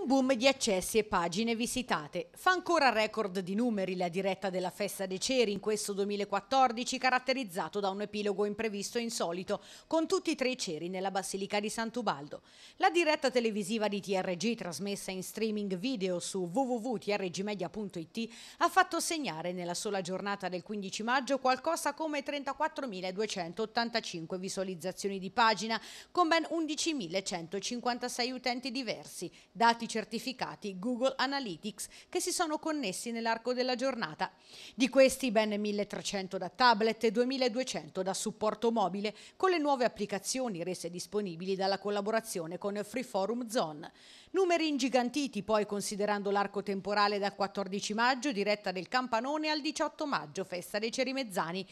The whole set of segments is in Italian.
Un boom di accessi e pagine visitate. Fa ancora record di numeri la diretta della Festa dei Ceri in questo 2014, caratterizzato da un epilogo imprevisto e insolito, con tutti e tre i ceri nella Basilica di Sant'Ubaldo. La diretta televisiva di TRG, trasmessa in streaming video su www.trgmedia.it, ha fatto segnare nella sola giornata del 15 maggio qualcosa come 34.285 visualizzazioni di pagina, con ben 11.156 utenti diversi, dati certificati Google Analytics che si sono connessi nell'arco della giornata. Di questi ben 1300 da tablet e 2200 da supporto mobile con le nuove applicazioni rese disponibili dalla collaborazione con Free Forum Zone. Numeri ingigantiti poi considerando l'arco temporale dal 14 maggio diretta del Campanone al 18 maggio festa dei Cerimezzani.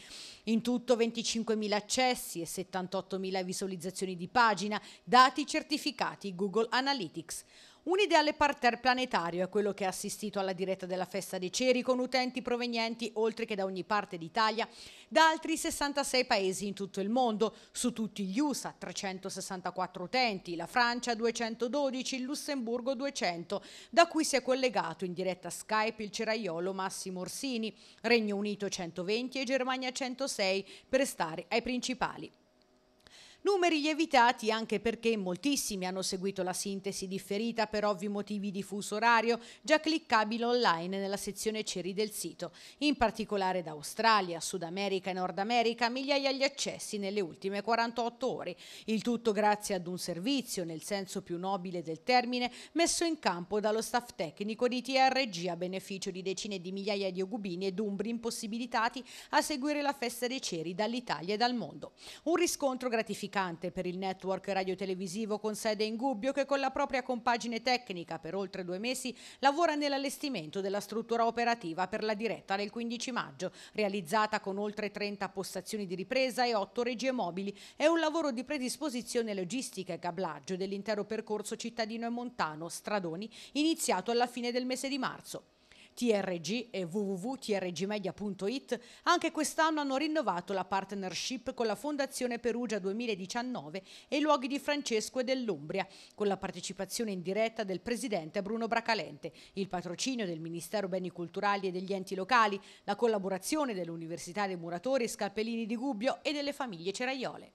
In tutto 25.000 accessi e 78.000 visualizzazioni di pagina, dati certificati Google Analytics. Un ideale parterre planetario è quello che ha assistito alla diretta della Festa dei Ceri con utenti provenienti, oltre che da ogni parte d'Italia, da altri 66 paesi in tutto il mondo, su tutti gli USA 364 utenti, la Francia 212, il Lussemburgo 200, da cui si è collegato in diretta Skype il ceraiolo Massimo Orsini, Regno Unito 120 e Germania 106 per stare ai principali. Numeri lievitati anche perché moltissimi hanno seguito la sintesi differita per ovvi motivi di fuso orario, già cliccabile online nella sezione ceri del sito. In particolare da Australia, Sud America e Nord America migliaia gli accessi nelle ultime 48 ore. Il tutto grazie ad un servizio, nel senso più nobile del termine, messo in campo dallo staff tecnico di TRG a beneficio di decine di migliaia di ogubini ed umbri impossibilitati a seguire la festa dei ceri dall'Italia e dal mondo. Un riscontro gratificante Mercante per il network radiotelevisivo con sede in Gubbio che con la propria compagine tecnica per oltre due mesi lavora nell'allestimento della struttura operativa per la diretta del 15 maggio, realizzata con oltre 30 postazioni di ripresa e 8 regie mobili. È un lavoro di predisposizione logistica e cablaggio dell'intero percorso cittadino e montano, stradoni, iniziato alla fine del mese di marzo. TRG e www.trgmedia.it, anche quest'anno hanno rinnovato la partnership con la Fondazione Perugia 2019 e i luoghi di Francesco e dell'Umbria, con la partecipazione in diretta del presidente Bruno Bracalente, il patrocinio del Ministero Beni Culturali e degli enti locali, la collaborazione dell'Università dei Muratori Scalpellini di Gubbio e delle famiglie ceraiole.